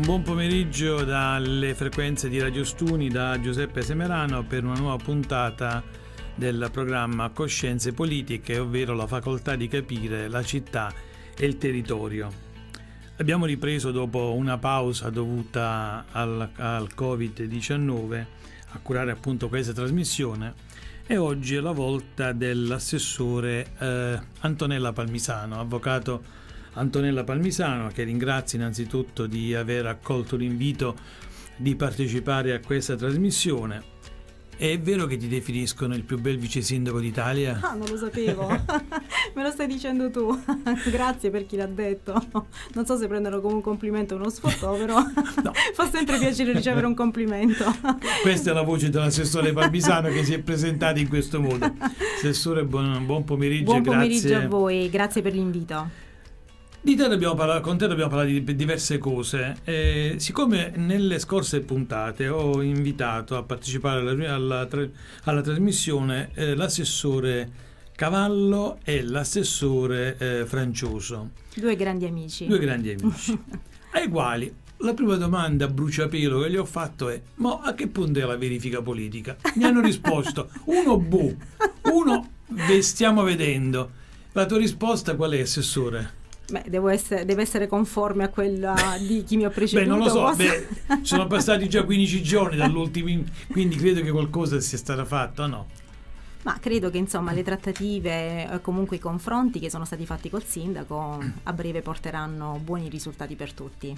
Un buon pomeriggio dalle frequenze di Radio Stuni da Giuseppe Semerano per una nuova puntata del programma Coscienze Politiche, ovvero la facoltà di capire la città e il territorio. Abbiamo ripreso dopo una pausa dovuta al, al Covid-19 a curare appunto questa trasmissione e oggi è la volta dell'assessore eh, Antonella Palmisano, avvocato Antonella Palmisano, che ringrazio innanzitutto di aver accolto l'invito di partecipare a questa trasmissione. È vero che ti definiscono il più bel vice sindaco d'Italia? Ah, non lo sapevo. Me lo stai dicendo tu. Grazie per chi l'ha detto. Non so se prenderlo come un complimento o uno sfotto, però no. fa sempre piacere ricevere un complimento. Questa è la voce dell'assessore Palmisano che si è presentato in questo modo. Assessore, buon, buon pomeriggio. Buon pomeriggio grazie. a voi, grazie per l'invito. Di te dobbiamo parlare, con te dobbiamo parlare di diverse cose. Eh, siccome nelle scorse puntate ho invitato a partecipare alla, alla, alla trasmissione eh, l'assessore Cavallo e l'assessore eh, Francioso. Due grandi amici. Due grandi amici. ai quali la prima domanda bruciapelo che gli ho fatto è ma a che punto è la verifica politica? Mi hanno risposto uno bu, uno stiamo vedendo. La tua risposta qual è, assessore? Beh, essere, deve essere conforme a quella di chi mi ha preceduto. Beh, non lo so, beh, sono passati già 15 giorni dall'ultimo, quindi credo che qualcosa sia stato fatto, no? Ma credo che insomma, le trattative o eh, comunque i confronti che sono stati fatti col sindaco a breve porteranno buoni risultati per tutti.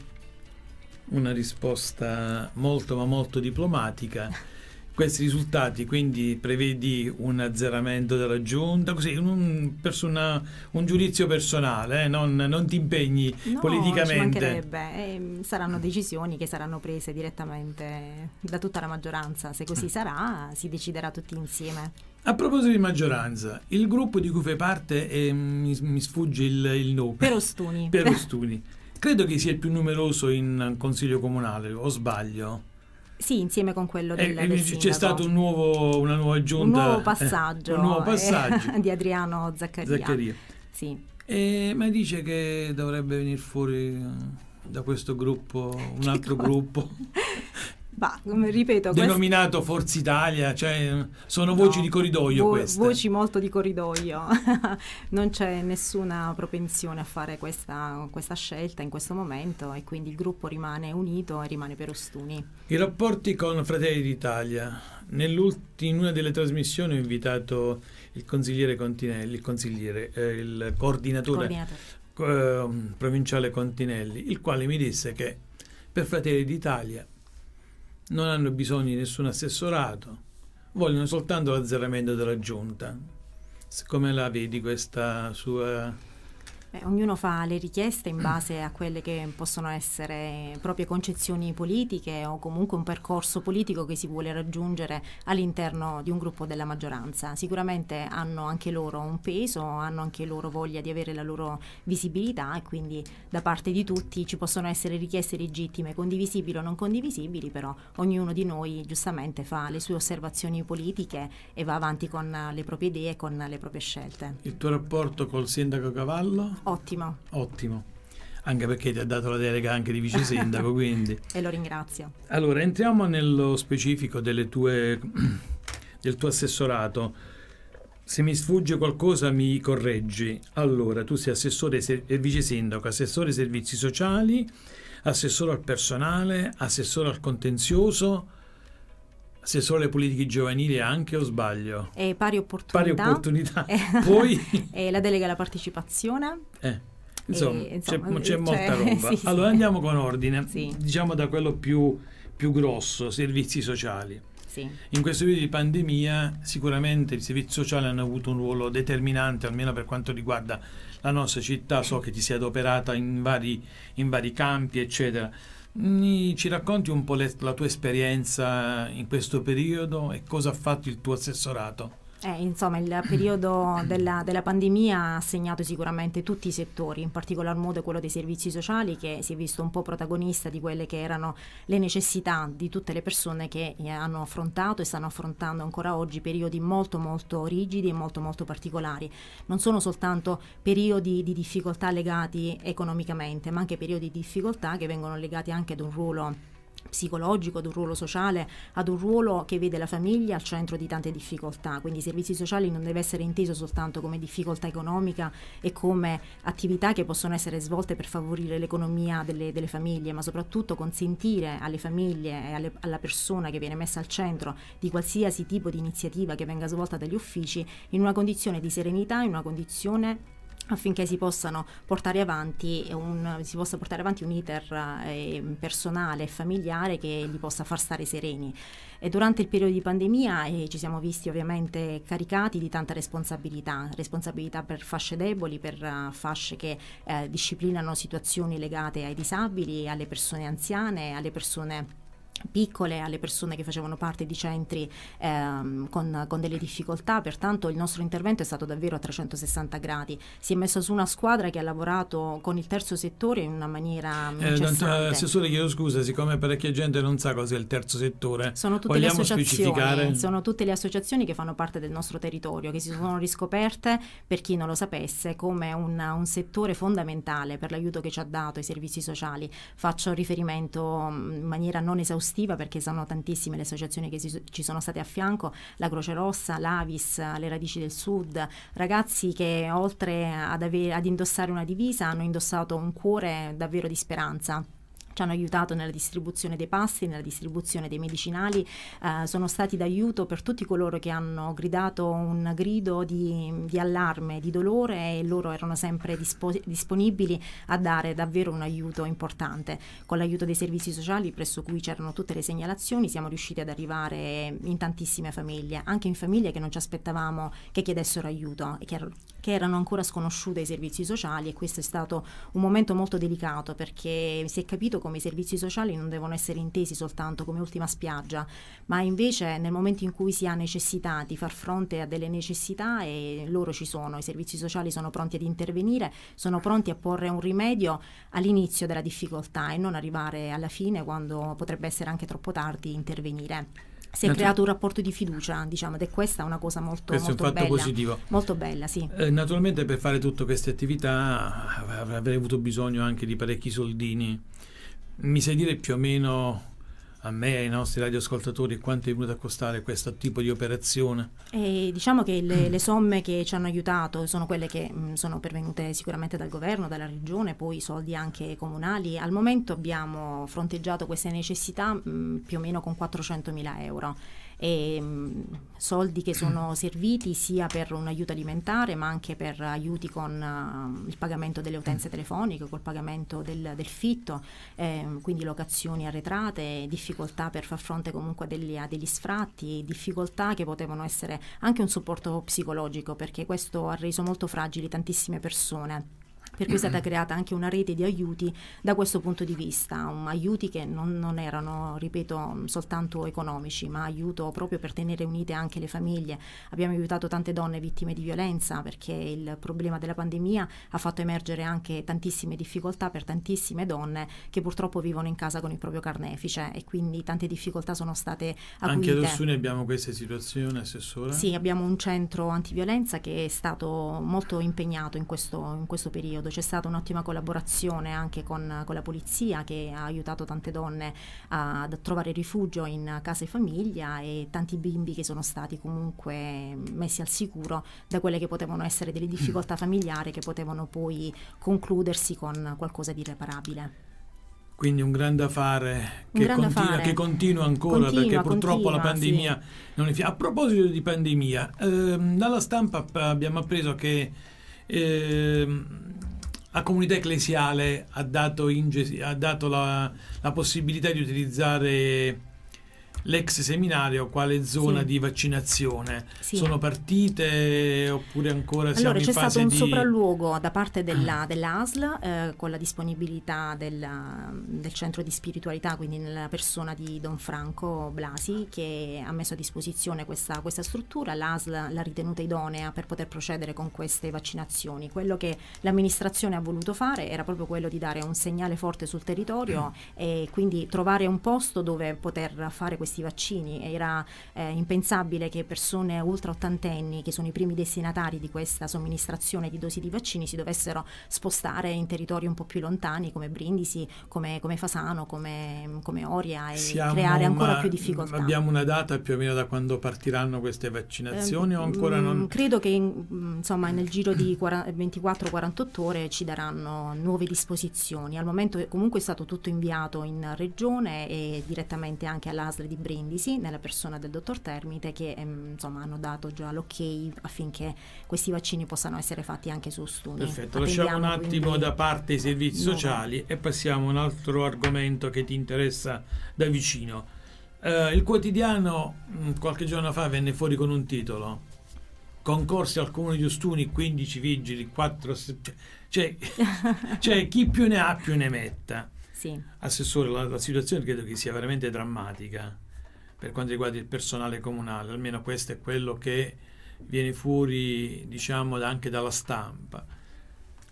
Una risposta molto ma molto diplomatica. questi risultati, quindi prevedi un azzeramento della giunta, così un, persona, un giudizio personale, eh? non, non, ti impegni no, politicamente. Eh, saranno decisioni che saranno prese direttamente da tutta la maggioranza, se così ah. sarà si deciderà tutti insieme. A proposito di maggioranza, il gruppo di cui fai parte, è, eh, mi, mi, sfugge il, il nome. Perostuni. Perostuni. Credo che sia il più numeroso in consiglio comunale, o sbaglio? Sì, insieme con quello del, eh, del C'è stato un nuovo, una nuova aggiunta. Un nuovo eh, passaggio. Eh, un nuovo eh, passaggio. di Adriano Zaccaria. Zaccaria. Sì. Eh, ma dice che dovrebbe venire fuori eh, da questo gruppo un altro gruppo Bah, ripeto, denominato quest... Forza Italia, cioè sono voci no, di corridoio vo- queste. Voci molto di corridoio, non c'è nessuna propensione a fare questa, questa, scelta in questo momento e quindi il gruppo rimane unito e rimane per Ostuni. I rapporti con Fratelli d'Italia, in una delle trasmissioni ho invitato il consigliere Continelli, il, consigliere, eh, il coordinatore, coordinatore. Eh, provinciale Continelli, il quale mi disse che per Fratelli d'Italia non hanno bisogno di nessun assessorato, vogliono soltanto l'azzeramento della giunta. Come la vedi questa sua Beh, ognuno fa le richieste in base a quelle che possono essere proprie concezioni politiche o comunque un percorso politico che si vuole raggiungere all'interno di un gruppo della maggioranza. Sicuramente hanno anche loro un peso, hanno anche loro voglia di avere la loro visibilità e quindi da parte di tutti ci possono essere richieste legittime, condivisibili o non condivisibili, però ognuno di noi giustamente fa le sue osservazioni politiche e va avanti con le proprie idee e con le proprie scelte. Il tuo rapporto col sindaco Cavallo? Ottima. Ottimo. Anche perché ti ha dato la delega anche di vice sindaco, quindi. E lo ringrazio. Allora, entriamo nello specifico tue, del tuo assessorato. Se mi sfugge qualcosa mi correggi. Allora, tu sei assessore e eh, vice sindaco, assessore ai servizi sociali, assessore al personale, assessore al contenzioso assessore alle politiche giovanili anche o sbaglio? Eh, pari opportunità. Pari opportunità. Eh, Poi... Eh, la delega alla partecipazione. Eh, insomma, eh, insomma c'è, cioè, molta roba. Sì, allora sì. andiamo con ordine, sì. diciamo da quello più, più grosso, servizi sociali. Sì. In questo periodo di pandemia sicuramente i servizi sociali hanno avuto un ruolo determinante, almeno per quanto riguarda la nostra città, so che ti sei adoperata in vari, in vari campi, eccetera mi, ci racconti un po' le, la tua esperienza in questo periodo e cosa ha fatto il tuo assessorato? Eh, insomma, il periodo della, della, pandemia ha segnato sicuramente tutti i settori, in particolar modo quello dei servizi sociali che si è visto un po' protagonista di quelle che erano le necessità di tutte le persone che eh, hanno affrontato e stanno affrontando ancora oggi periodi molto molto rigidi e molto molto particolari. Non sono soltanto periodi di difficoltà legati economicamente, ma anche periodi di difficoltà che vengono legati anche ad un ruolo psicologico, ad un ruolo sociale, ad un ruolo che vede la famiglia al centro di tante difficoltà. Quindi i servizi sociali non deve essere inteso soltanto come difficoltà economica e come attività che possono essere svolte per favorire l'economia delle, delle famiglie, ma soprattutto consentire alle famiglie e alle, alla persona che viene messa al centro di qualsiasi tipo di iniziativa che venga svolta dagli uffici in una condizione di serenità, in una condizione affinché si, avanti un, si possa portare avanti un iter eh, personale e familiare che li possa far stare sereni. E durante il periodo di pandemia eh, ci siamo visti ovviamente caricati di tanta responsabilità, responsabilità per fasce deboli, per uh, fasce che eh, disciplinano situazioni legate ai disabili, alle persone anziane, alle persone piccole, alle persone che facevano parte di centri ehm, con, con, delle difficoltà, pertanto il nostro intervento è stato davvero a 360 gradi. Si è messa su una squadra che ha lavorato con il terzo settore in una maniera... Mm, eh, assessore, chiedo scusa, siccome parecchia gente non sa cos'è il terzo settore, sono tutte vogliamo le specificare? Sono tutte le associazioni che fanno parte del nostro territorio, che si sono riscoperte, per chi non lo sapesse, come una, un settore fondamentale per l'aiuto che ci ha dato i servizi sociali. Faccio riferimento mm, in maniera non esaustiva estiva perché sono tantissime le associazioni che si, ci sono state a fianco, la Croce Rossa, l'Avis, le Radici del Sud, ragazzi che oltre ad, ad indossare una divisa hanno indossato un cuore davvero di speranza ci hanno aiutato nella distribuzione dei pasti, nella distribuzione dei medicinali, eh, sono stati d'aiuto per tutti coloro che hanno gridato un grido di, di allarme, di dolore e loro erano sempre dispo disponibili a dare davvero un aiuto importante. Con l'aiuto dei servizi sociali presso cui c'erano tutte le segnalazioni siamo riusciti ad arrivare in tantissime famiglie, anche in famiglie che non ci aspettavamo che chiedessero aiuto e che che erano ancora sconosciute ai servizi sociali e questo è stato un momento molto delicato perché si è capito come i servizi sociali non devono essere intesi soltanto come ultima spiaggia, ma invece nel momento in cui si ha necessità di far fronte a delle necessità e loro ci sono, i servizi sociali sono pronti ad intervenire, sono pronti a porre un rimedio all'inizio della difficoltà e non arrivare alla fine quando potrebbe essere anche troppo tardi intervenire si è Natu- creato un rapporto di fiducia, diciamo, ed è questa una cosa molto, molto un fatto bella. positivo. Molto bella, sì. Eh, naturalmente per fare tutte queste attività avrei avuto bisogno anche di parecchi soldini. Mi sai dire più o meno a me e ai nostri radioascoltatori quanto è venuto a costare questo tipo di operazione? E diciamo che le, le, somme che ci hanno aiutato sono quelle che mh, mm, sono pervenute sicuramente dal governo, dalla regione, poi soldi anche comunali. Al momento abbiamo fronteggiato queste necessità mh, mm, più o meno con 400 mila euro e, ehm, soldi che sono mm. serviti sia per un aiuto alimentare ma anche per aiuti con uh, il pagamento delle utenze mm. telefoniche, col pagamento del, del fitto, eh, quindi locazioni arretrate, difficoltà per far fronte comunque degli, a degli sfratti, difficoltà che potevano essere anche un supporto psicologico perché questo ha reso molto fragili tantissime persone. Per cui è stata creata anche una rete di aiuti da questo punto di vista, um, aiuti che non, non, erano, ripeto, um, soltanto economici, ma aiuto proprio per tenere unite anche le famiglie. Abbiamo aiutato tante donne vittime di violenza perché il problema della pandemia ha fatto emergere anche tantissime difficoltà per tantissime donne che purtroppo vivono in casa con il proprio carnefice e quindi tante difficoltà sono state acuite. Anche ad Ossuni abbiamo questa situazione, Assessore? Sì, abbiamo un centro antiviolenza che è stato molto impegnato in questo, in questo periodo periodo c'è stata un'ottima collaborazione anche con, con, la polizia che ha aiutato tante donne a, a trovare rifugio in casa e famiglia e tanti bimbi che sono stati comunque messi al sicuro da quelle che potevano essere delle mm. difficoltà familiari che potevano poi concludersi con qualcosa di irreparabile. Quindi un grande affare che, grande continua, affare. che continua, ancora continua, perché purtroppo continua, la pandemia sì. non è finita. A proposito di pandemia, ehm, dalla stampa abbiamo appreso che ehm, la comunità ecclesiale ha dato, ha dato la, la possibilità di utilizzare l'ex seminario quale zona sì. di vaccinazione? Sì. Sono partite oppure ancora siamo allora, c'è stato un sopralluogo da parte della, ah. dell'ASL eh, con la disponibilità della, del centro di spiritualità, quindi nella persona di Don Franco Blasi che ha messo a disposizione questa, questa struttura, l'ASL l'ha ritenuta idonea per poter procedere con queste vaccinazioni. Quello che l'amministrazione ha voluto fare era proprio quello di dare un segnale forte sul territorio mm. e quindi trovare un posto dove poter fare queste questi vaccini. Era eh, impensabile che persone ultra ottantenni, che sono i primi destinatari di questa somministrazione di dosi di vaccini, si dovessero spostare in territori un po' più lontani come Brindisi, come, come Fasano, come, come Oria e Siamo, creare ancora più difficoltà. Abbiamo una data più o meno da quando partiranno queste vaccinazioni eh, o ehm, ancora non? Mm, credo che mm, insomma nel giro di 24-48 ore ci daranno nuove disposizioni. Al momento comunque è stato tutto inviato in regione e direttamente anche all'ASL di Brindisi nella persona del dottor Termite che ehm, insomma hanno dato già l'ok affinché questi vaccini possano essere fatti anche su studi. Perfetto, Attendiamo lasciamo un attimo da parte i servizi no. sociali e passiamo a un altro argomento che ti interessa da vicino. Eh, il quotidiano mm, qualche giorno fa venne fuori con un titolo concorsi al comune di Ostuni 15 vigili 4 cioè, cioè chi più ne ha più ne metta sì. assessore la, la situazione credo che sia veramente drammatica per quanto riguarda il personale comunale, almeno questo è quello che viene fuori diciamo anche dalla stampa.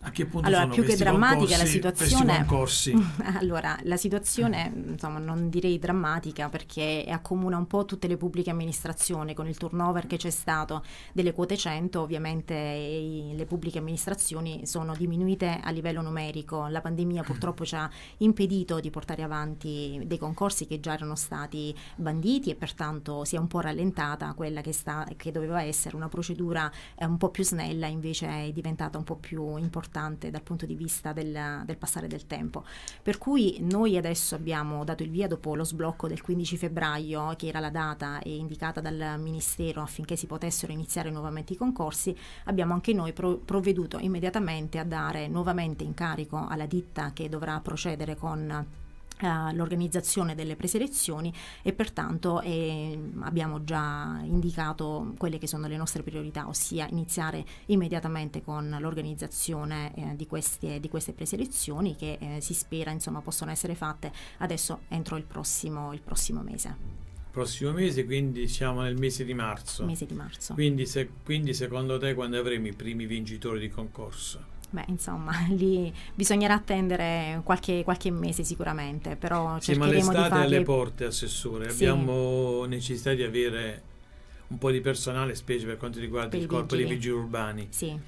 A che punto allora, più che drammatica concorsi, la situazione... allora, la situazione, insomma, non direi drammatica perché accomuna un po' tutte le pubbliche amministrazioni con il turnover che c'è stato delle quote 100, ovviamente i, le pubbliche amministrazioni sono diminuite a livello numerico. La pandemia purtroppo ci ha impedito di portare avanti dei concorsi che già erano stati banditi e pertanto si è un po' rallentata quella che, sta, che doveva essere una procedura eh, un po' più snella, invece è diventata un po' più importante importante dal punto di vista del, del, passare del tempo. Per cui noi adesso abbiamo dato il via dopo lo sblocco del 15 febbraio, che era la data indicata dal Ministero affinché si potessero iniziare nuovamente i concorsi, abbiamo anche noi pro provveduto immediatamente a dare nuovamente incarico alla ditta che dovrà procedere con eh, l'organizzazione delle preselezioni e pertanto eh, abbiamo già indicato quelle che sono le nostre priorità, ossia iniziare immediatamente con l'organizzazione eh, di, queste, di queste preselezioni che eh, si spera insomma, possono essere fatte adesso entro il prossimo, il prossimo mese prossimo mese, quindi siamo nel mese di marzo. Mese di marzo. Quindi, se, quindi, secondo te quando avremo i primi vincitori di concorso? Beh, insomma, lì bisognerà attendere qualche, qualche mese sicuramente, però sì, cercheremo Sì, ma l'estate farli... alle porte, Assessore. Sì. Abbiamo necessità di avere un po' di personale, specie per quanto riguarda per il corpo dei vigili urbani. Sì.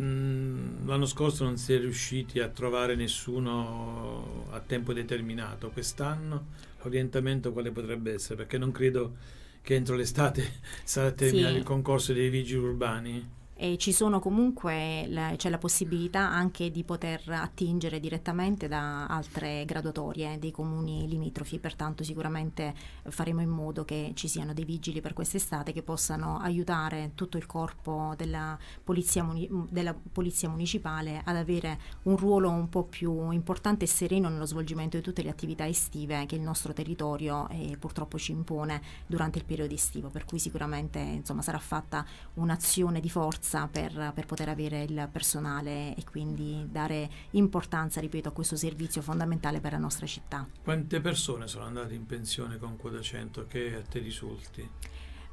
Mm, l'anno scorso non si è riusciti a trovare nessuno a tempo determinato. Quest'anno l'orientamento quale potrebbe essere? Perché non credo che entro l'estate sarà terminato sì. il concorso dei vigili urbani e ci sono comunque le, c'è la possibilità anche di poter attingere direttamente da altre graduatorie eh, dei comuni limitrofi, pertanto sicuramente faremo in modo che ci siano dei vigili per quest'estate che possano aiutare tutto il corpo della polizia, della polizia municipale ad avere un ruolo un po' più importante e sereno nello svolgimento di tutte le attività estive che il nostro territorio eh, purtroppo ci impone durante il periodo estivo, per cui sicuramente insomma, sarà fatta un'azione di forza terza per, per, poter avere il personale e quindi dare importanza, ripeto, a questo servizio fondamentale per la nostra città. Quante persone sono andate in pensione con quota 100 che a te risulti?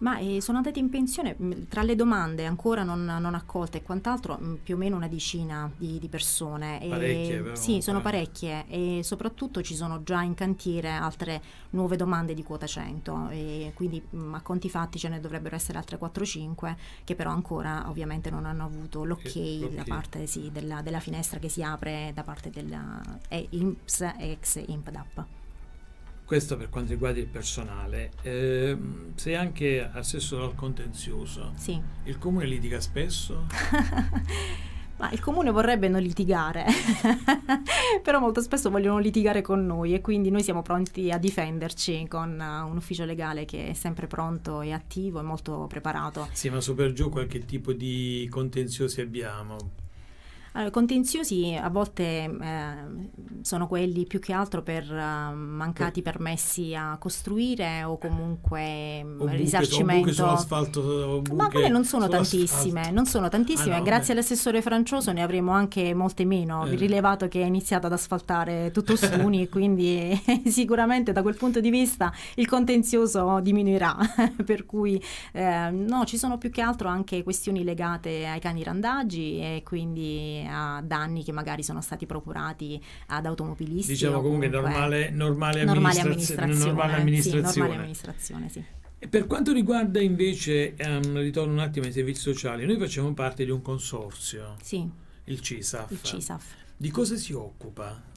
Ma eh, sono andati in pensione, mm, tra le domande ancora non, non accolte e quant'altro, mm, più o meno una decina di, di persone. Parecchie, e, però, sì, sono parecchie e soprattutto ci sono già in cantiere altre nuove domande di quota 100 e quindi mm, a conti fatti ce ne dovrebbero essere altre 4-5 che però ancora ovviamente non hanno avuto eh, l'ok okay. da parte sì, della, della, finestra che si apre da parte della eh, e ex IMPDAP. Questo per quanto riguarda il personale. Eh, sei anche assessore al contenzioso. Sì. Il comune litiga spesso? Ma il comune vorrebbe non litigare, però molto spesso vogliono litigare con noi e quindi noi siamo pronti a difenderci con uh, un ufficio legale che è sempre pronto e attivo e molto preparato. Sì, ma su per giù qualche tipo di contenziosi abbiamo? Allora, contenziosi a volte eh, sono quelli più che altro per uh, mancati permessi a costruire o comunque mm, o buche, risarcimento. O buche Ma quelle non sono tantissime, non sono tantissime. Ah, no, Grazie all'assessore Francioso ne avremo anche molte meno. Eh. Rilevato che è iniziato ad asfaltare tutto Suni, quindi sicuramente da quel punto di vista il contenzioso diminuirà. per cui eh, no, ci sono più che altro anche questioni legate ai cani randaggi e quindi a danni che magari sono stati procurati ad automobilisti. Diciamo comunque, comunque normale, normale, normale amministraz- amministrazione. Normale amministrazione. Sì, normale amministrazione sì. E per quanto riguarda invece, um, ritorno un attimo ai servizi sociali, noi facciamo parte di un consorzio, sì. il CISAF. Il CISAF. Di cosa si occupa?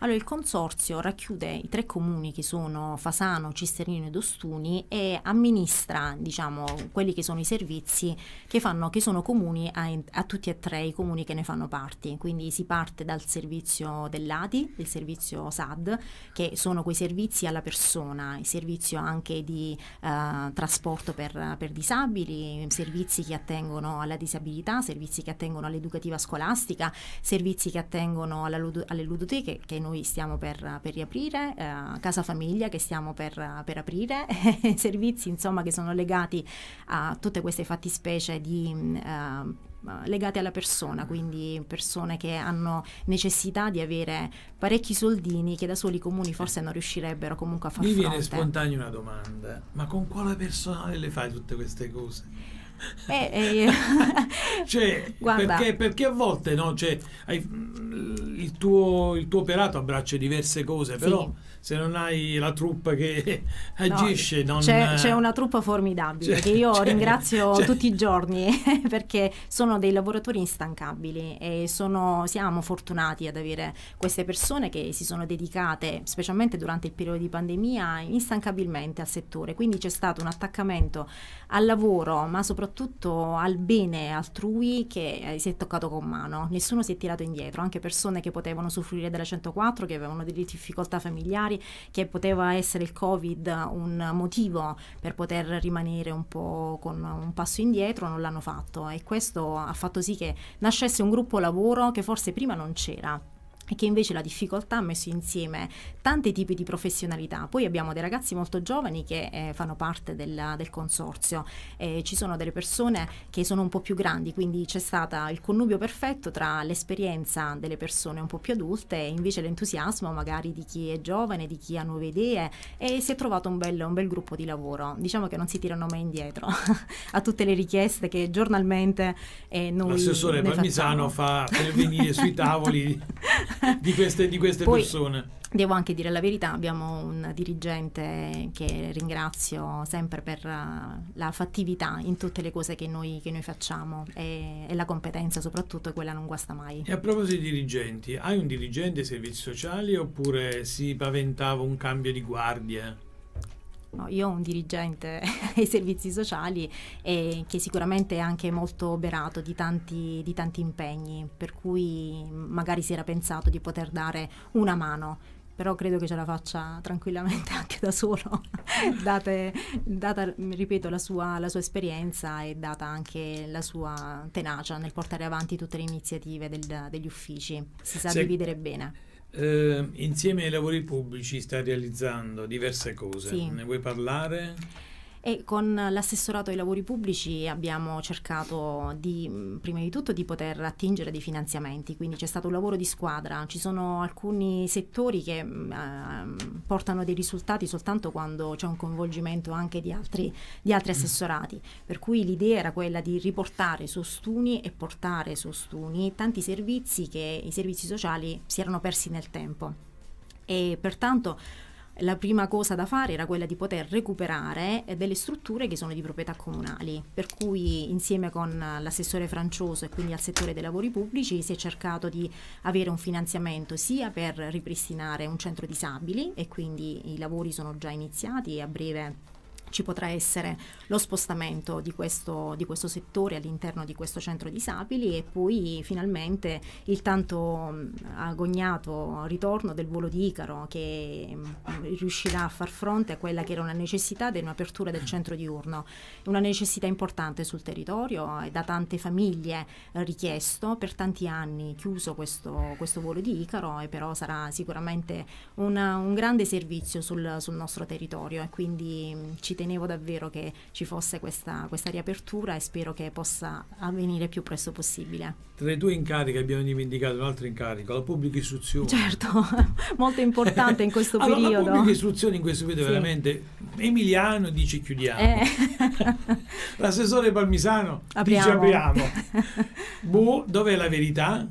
Allora, il consorzio racchiude i tre comuni che sono Fasano, Cisternino e Dostuni e amministra, diciamo, quelli che sono i servizi che, fanno, che sono comuni a, a, tutti e tre i comuni che ne fanno parte. Quindi si parte dal servizio dell'ADI, il servizio SAD, che sono quei servizi alla persona, il servizio anche di eh, trasporto per, per disabili, servizi che attengono alla disabilità, servizi che attengono all'educativa scolastica, servizi che attengono alla, alle ludoteche, che noi stiamo per, per riaprire, eh, casa famiglia che stiamo per, per aprire, servizi insomma che sono legati a tutte queste fattispecie di... Eh, legate alla persona, quindi persone che hanno necessità di avere parecchi soldini che da soli i comuni forse non riuscirebbero comunque a far Mi fronte. Mi viene spontanea una domanda, ma con quale personale le fai tutte queste cose? Eh, eh. cioè, perché, perché, a volte no? cioè, hai, mm, il, tuo, il, tuo, operato abbraccia diverse cose, sì. però se non hai la truppa che agisce... No, non... c'è, c'è, una truppa formidabile cioè, che io cioè, ringrazio cioè. tutti i giorni perché sono dei lavoratori instancabili e sono, siamo fortunati ad avere queste persone che si sono dedicate, specialmente durante il periodo di pandemia, instancabilmente al settore. Quindi c'è stato un attaccamento al lavoro, ma soprattutto soprattutto al bene altrui che eh, si è toccato con mano. Nessuno si è tirato indietro, anche persone che potevano soffrire della 104, che avevano delle difficoltà familiari, che poteva essere il Covid un motivo per poter rimanere un po' con un passo indietro, non l'hanno fatto e questo ha fatto sì che nascesse un gruppo lavoro che forse prima non c'era e che invece la difficoltà ha messo insieme tanti tipi di professionalità. Poi abbiamo dei ragazzi molto giovani che eh, fanno parte del, del consorzio, eh, ci sono delle persone che sono un po' più grandi, quindi c'è stato il connubio perfetto tra l'esperienza delle persone un po' più adulte e invece l'entusiasmo magari di chi è giovane, di chi ha nuove idee e si è trovato un bel, un bel gruppo di lavoro. Diciamo che non si tirano mai indietro a tutte le richieste che giornalmente eh, noi... L'assessore Parmisano fa per venire sui tavoli esatto. di queste, di queste Poi, persone. Devo anche dire la verità, abbiamo un dirigente che ringrazio sempre per eh, la fattività in tutte le cose che noi, che noi facciamo e, e, la competenza soprattutto quella non guasta mai. E a proposito di dirigenti, hai un dirigente dei servizi sociali oppure si paventava un cambio di guardia? No, io ho un dirigente ai servizi sociali e che sicuramente è anche molto oberato di tanti, di tanti impegni, per cui magari si era pensato di poter dare una mano, però credo che ce la faccia tranquillamente anche da solo, Date, data, ripeto, la sua, la sua, esperienza e data anche la sua tenacia nel portare avanti tutte le iniziative del, degli uffici. Si sa Se dividere bene. Eh, insieme ai lavori pubblici sta realizzando diverse cose. Sì. Ne vuoi parlare? e con l'assessorato ai lavori pubblici abbiamo cercato di, prima di tutto di poter attingere dei finanziamenti, quindi c'è stato un lavoro di squadra, ci sono alcuni settori che eh, portano dei risultati soltanto quando c'è un coinvolgimento anche di altri, di altri mm. assessorati, per cui l'idea era quella di riportare su Ostuni e portare su Ostuni tanti servizi che i servizi sociali si erano persi nel tempo e pertanto la prima cosa da fare era quella di poter recuperare eh, delle strutture che sono di proprietà comunali, per cui insieme con l'assessore Francioso e quindi al settore dei lavori pubblici si è cercato di avere un finanziamento sia per ripristinare un centro disabili e quindi i lavori sono già iniziati e a breve ci potrà essere lo spostamento di questo, di questo settore all'interno di questo centro disabili e poi finalmente il tanto agognato ritorno del volo di Icaro che riuscirà a far fronte a quella che era una necessità di un'apertura del centro diurno, una necessità importante sul territorio e da tante famiglie eh, richiesto, per tanti anni chiuso questo, questo volo di Icaro e però sarà sicuramente una, un grande servizio sul, sul nostro territorio e quindi ci tenevo davvero che ci fosse questa, questa riapertura e spero che possa avvenire più presto possibile. Tra i due incarichi abbiamo dimenticato un altro incarico, la pubblica istruzione. Certo, molto importante in questo allora, periodo. La pubblica istruzione in questo periodo sì. veramente Emiliano dice chiudiamo. Eh. L'assessore Palmisano apriamo. dice apriamo. boh, dov'è la verità?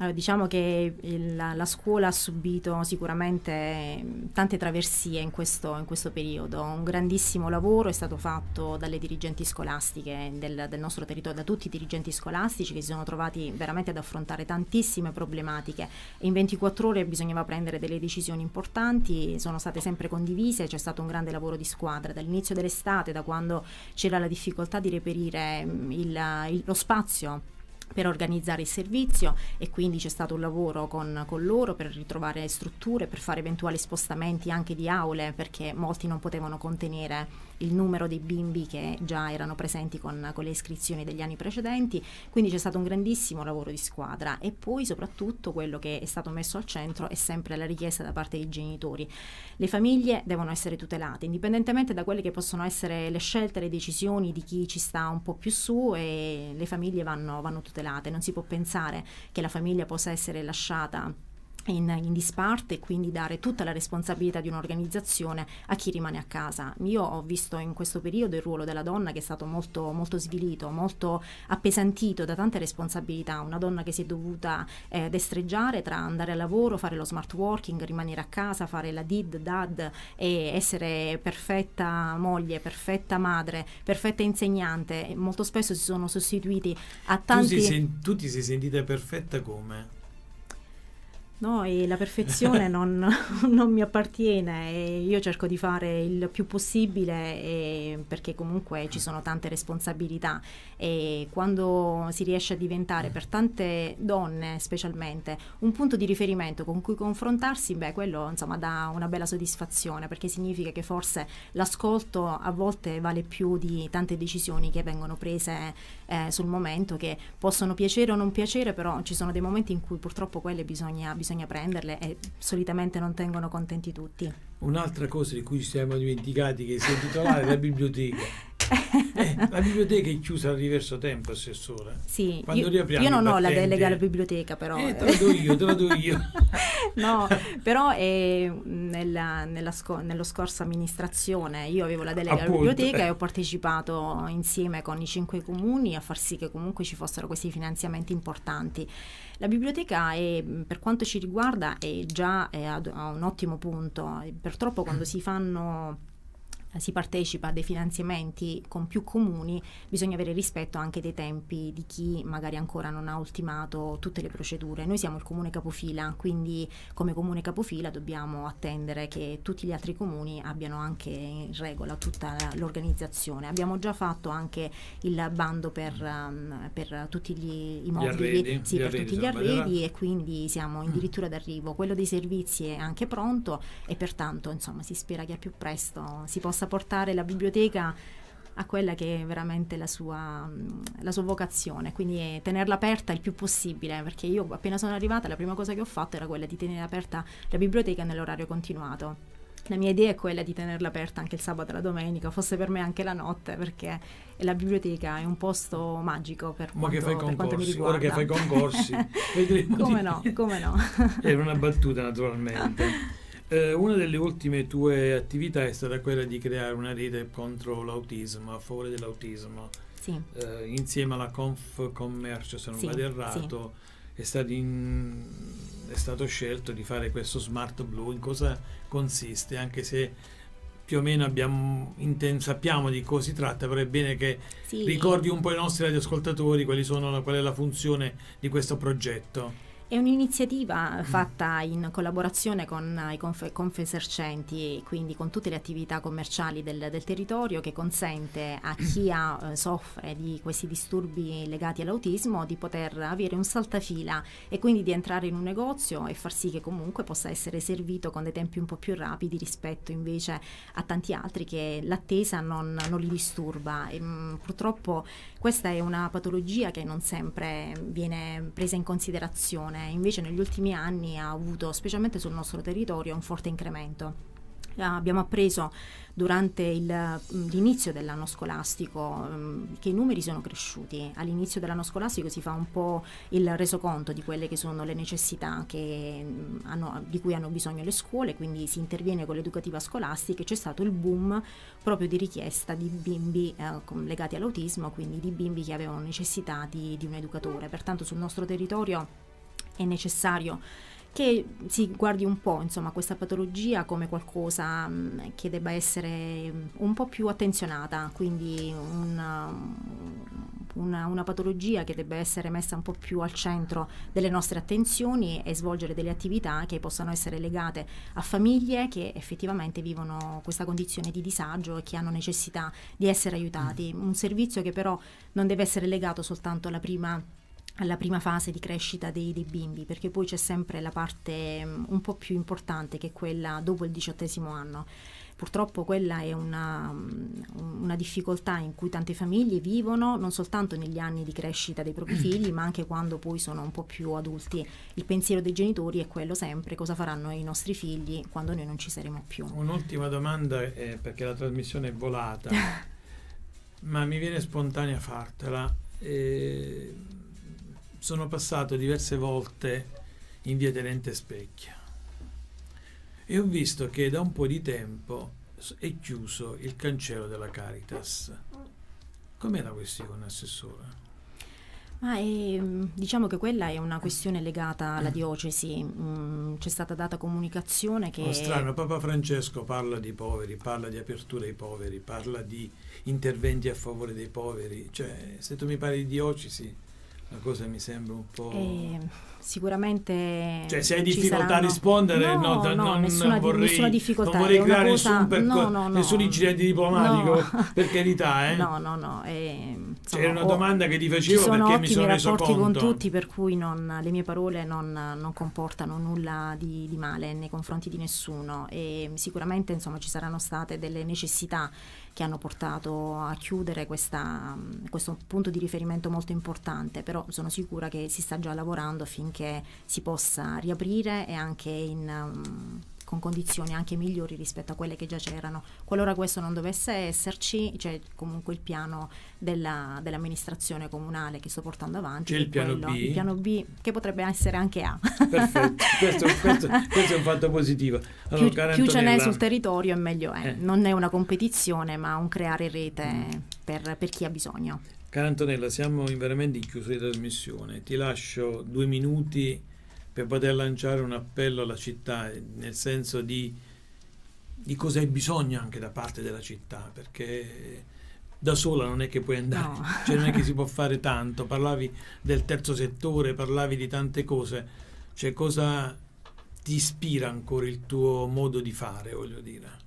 Allora, diciamo che il, la, scuola ha subito sicuramente tante traversie in questo, in questo, periodo. Un grandissimo lavoro è stato fatto dalle dirigenti scolastiche del, del, nostro territorio, da tutti i dirigenti scolastici che si sono trovati veramente ad affrontare tantissime problematiche. In 24 ore bisognava prendere delle decisioni importanti, sono state sempre condivise, c'è stato un grande lavoro di squadra dall'inizio dell'estate, da quando c'era la difficoltà di reperire il, il, lo spazio per organizzare il servizio e quindi c'è stato un lavoro con, con, loro per ritrovare strutture, per fare eventuali spostamenti anche di aule perché molti non potevano contenere il numero dei bimbi che già erano presenti con, con le iscrizioni degli anni precedenti, quindi c'è stato un grandissimo lavoro di squadra e poi soprattutto quello che è stato messo al centro è sempre la richiesta da parte dei genitori. Le famiglie devono essere tutelate, indipendentemente da quelle che possono essere le scelte, le decisioni di chi ci sta un po' più su e le famiglie vanno, vanno tutelate, non si può pensare che la famiglia possa essere lasciata in, in, disparte e quindi dare tutta la responsabilità di un'organizzazione a chi rimane a casa. Io ho visto in questo periodo il ruolo della donna che è stato molto, molto svilito, molto appesantito da tante responsabilità, una donna che si è dovuta eh, destreggiare tra andare a lavoro, fare lo smart working, rimanere a casa, fare la did, dad e essere perfetta moglie, perfetta madre, perfetta insegnante. Molto spesso si sono sostituiti a tanti... Tu, sei sen- tu ti sei sentita perfetta come? No, e la perfezione non, non, mi appartiene, e io cerco di fare il più possibile perché comunque ci sono tante responsabilità e quando si riesce a diventare per tante donne specialmente un punto di riferimento con cui confrontarsi, beh quello insomma dà una bella soddisfazione perché significa che forse l'ascolto a volte vale più di tante decisioni che vengono prese eh, sul momento che possono piacere o non piacere, però ci sono dei momenti in cui purtroppo quelle bisogna, bisogna bisogna prenderle e solitamente non tengono contenti tutti. Un'altra cosa di cui ci siamo dimenticati che si è titolare è la biblioteca. Eh, la biblioteca è chiusa a diverso tempo, Assessore. Sì, Quando io, riapriamo io non ho la delega alla biblioteca, però. Eh, eh, te la do io, te la do io. no, però eh, nella, nella sco nello scorso amministrazione io avevo la delega Appunto, alla biblioteca eh. e ho partecipato insieme con i cinque comuni a far sì che comunque ci fossero questi finanziamenti importanti. La biblioteca è, mm, per quanto ci riguarda è già a un ottimo punto, purtroppo quando si fanno si partecipa a dei finanziamenti con più comuni, bisogna avere rispetto anche dei tempi di chi magari ancora non ha ultimato tutte le procedure. Noi siamo il comune capofila, quindi come comune capofila dobbiamo attendere che tutti gli altri comuni abbiano anche in regola tutta l'organizzazione. Abbiamo già fatto anche il bando per, um, per tutti gli mobili, gli arredi, sì, gli per tutti gli arredi e quindi siamo addirittura d'arrivo. Quello dei servizi è anche pronto e pertanto insomma si spera che al più presto si possa possa portare la biblioteca a quella che è veramente la sua, mm, la sua vocazione, quindi tenerla aperta il più possibile, perché io appena sono arrivata la prima cosa che ho fatto era quella di tenere aperta la biblioteca nell'orario continuato. La mia idea è quella di tenerla aperta anche il sabato e la domenica, fosse per me anche la notte, perché la biblioteca è un posto magico per Ma quanto, che fai concorsi, per Ora che fai concorsi, come no, come no. Era una battuta naturalmente. Eh, una delle ultime tue attività è stata quella di creare una rete contro l'autismo, a favore dell'autismo. Sì. Eh, insieme alla Conf Commercio, se non sì, vado errato, sì. è, stato in, è stato scelto di fare questo smart blue. In cosa consiste? Anche se più o meno abbiamo, inten- sappiamo di cosa si tratta, però è bene che sì. ricordi un po' i nostri radioascoltatori quali sono la, qual è la funzione di questo progetto. È un'iniziativa fatta in collaborazione con i conf- confesercenti, quindi con tutte le attività commerciali del, del territorio, che consente a chi ha, eh, soffre di questi disturbi legati all'autismo di poter avere un saltafila e quindi di entrare in un negozio e far sì che comunque possa essere servito con dei tempi un po' più rapidi rispetto invece a tanti altri che l'attesa non, non li disturba. E, mh, mm, purtroppo questa è una patologia che non sempre viene presa in considerazione popolazione eh, invece negli ultimi anni ha avuto, specialmente sul nostro territorio, un forte incremento. Eh, abbiamo appreso durante il, mm, l'inizio dell'anno scolastico mm, che i numeri sono cresciuti. All'inizio dell'anno scolastico si fa un po' il resoconto di quelle che sono le necessità mm, hanno, di cui hanno bisogno le scuole, quindi si interviene con l'educativa scolastica e c'è stato il boom proprio di richiesta di bimbi eh, legati all'autismo, quindi di bimbi che avevano necessità di, di un educatore. Pertanto sul nostro territorio è necessario che si guardi un po' insomma, questa patologia come qualcosa mm, che debba essere mm, un po' più attenzionata, quindi una, mm, una, una, patologia che debba essere messa un po' più al centro delle nostre attenzioni e svolgere delle attività che possano essere legate a famiglie che effettivamente vivono questa condizione di disagio e che hanno necessità di essere aiutati. Un servizio che però non deve essere legato soltanto alla prima alla prima fase di crescita dei, dei bimbi, perché poi c'è sempre la parte mm, un po' più importante che quella dopo il diciottesimo anno. Purtroppo quella è una, mm, una, difficoltà in cui tante famiglie vivono non soltanto negli anni di crescita dei propri figli, ma anche quando poi sono un po' più adulti. Il pensiero dei genitori è quello sempre, cosa faranno i nostri figli quando noi non ci saremo più. Un'ultima domanda, eh, perché la trasmissione è volata, ma mi viene spontanea fartela. Eh, sono passato diverse volte in via Tenente Specchia e ho visto che da un po' di tempo è chiuso il cancello della Caritas. Com'è la questione, Assessore? Ah, e, ehm, diciamo che quella è una questione legata alla diocesi, mm, c'è stata data comunicazione che... Oh, strano, Papa Francesco parla di poveri, parla di apertura ai poveri, parla di interventi a favore dei poveri, cioè se tu mi parli di diocesi la cosa mi sembra un po'. Eh, sicuramente. Cioè, se hai difficoltà saranno... a rispondere, no, no, no non, nessuna, vorrei, nessuna difficoltà. Non vorrei creare cosa... nessun, percor- no, nessun incidente diplomatico, per carità. Eh. No, no, no. Eh, C'era una domanda che ti facevo perché mi sono reso conto. sono con tutti, per cui non, le mie parole non, non comportano nulla di, di, male nei confronti di nessuno. E sicuramente, insomma, ci saranno state delle necessità che hanno portato a chiudere questa, mm, questo punto di riferimento molto importante, però sono sicura che si sta già lavorando affinché si possa riaprire e anche in... Um, con condizioni anche migliori rispetto a quelle che già c'erano. Qualora questo non dovesse esserci, c'è comunque il piano della, dell'amministrazione comunale che sto portando avanti. C'è il piano quello, B. Il piano B che potrebbe essere anche A. Perfetto, questo, questo, questo è un fatto positivo. Allora, più, più ce n'è sul territorio meglio è. Eh. Non è una competizione ma un creare rete mm. per, per chi ha bisogno. Cara Antonella, siamo veramente in chiusura di trasmissione. Ti lascio due minuti per poter lanciare un appello alla città, nel senso di, di cosa hai bisogno anche da parte della città, perché da sola non è che puoi andare, no. cioè non è che si può fare tanto, parlavi del terzo settore, parlavi di tante cose, cioè cosa ti ispira ancora il tuo modo di fare, voglio dire?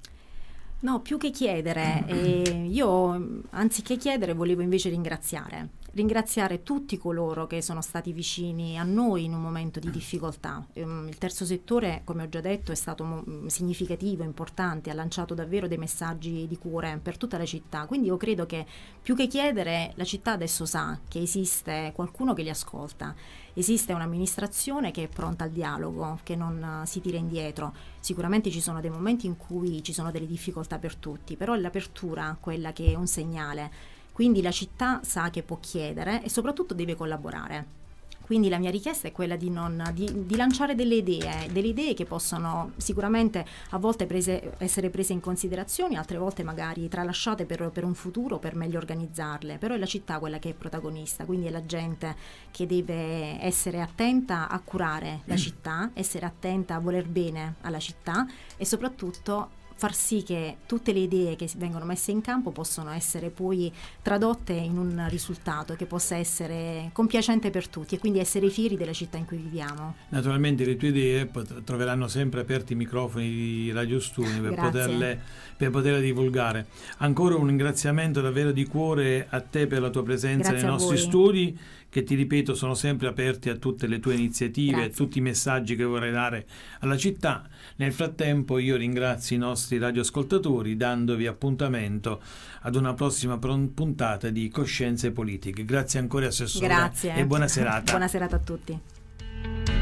No, più che chiedere, eh, io anziché chiedere volevo invece ringraziare ringraziare tutti coloro che sono stati vicini a noi in un momento di difficoltà. Ehm, il terzo settore, come ho già detto, è stato mm, significativo, importante, ha lanciato davvero dei messaggi di cuore per tutta la città, quindi io credo che più che chiedere la città adesso sa che esiste qualcuno che li ascolta, esiste un'amministrazione che è pronta al dialogo, che non eh, si tira indietro. Sicuramente ci sono dei momenti in cui ci sono delle difficoltà per tutti, però è l'apertura quella che è un segnale quindi la città sa che può chiedere e soprattutto deve collaborare. Quindi la mia richiesta è quella di, non, di, di lanciare delle idee, delle idee che possono sicuramente a volte prese, essere prese in considerazione, altre volte magari tralasciate per, per, un futuro, per meglio organizzarle, però è la città quella che è protagonista, quindi è la gente che deve essere attenta a curare la mm. città, essere attenta a voler bene alla città e soprattutto far sì che tutte le idee che vengono messe in campo possano essere poi tradotte in un risultato che possa essere compiacente per tutti e quindi essere fieri della città in cui viviamo. Naturalmente le tue idee troveranno sempre aperti i microfoni di Radio Studio per, poterle, per poterle divulgare. Ancora un ringraziamento davvero di cuore a te per la tua presenza Grazie nei nostri studi che ti ripeto sono sempre aperti a tutte le tue iniziative, Grazie. a tutti i messaggi che vorrai dare alla città. Nel frattempo io ringrazio i nostri nostri radioascoltatori, dandovi appuntamento ad una prossima puntata di Coscienze Politiche. Grazie ancora Assessore Grazie. e buona serata. buona serata a tutti.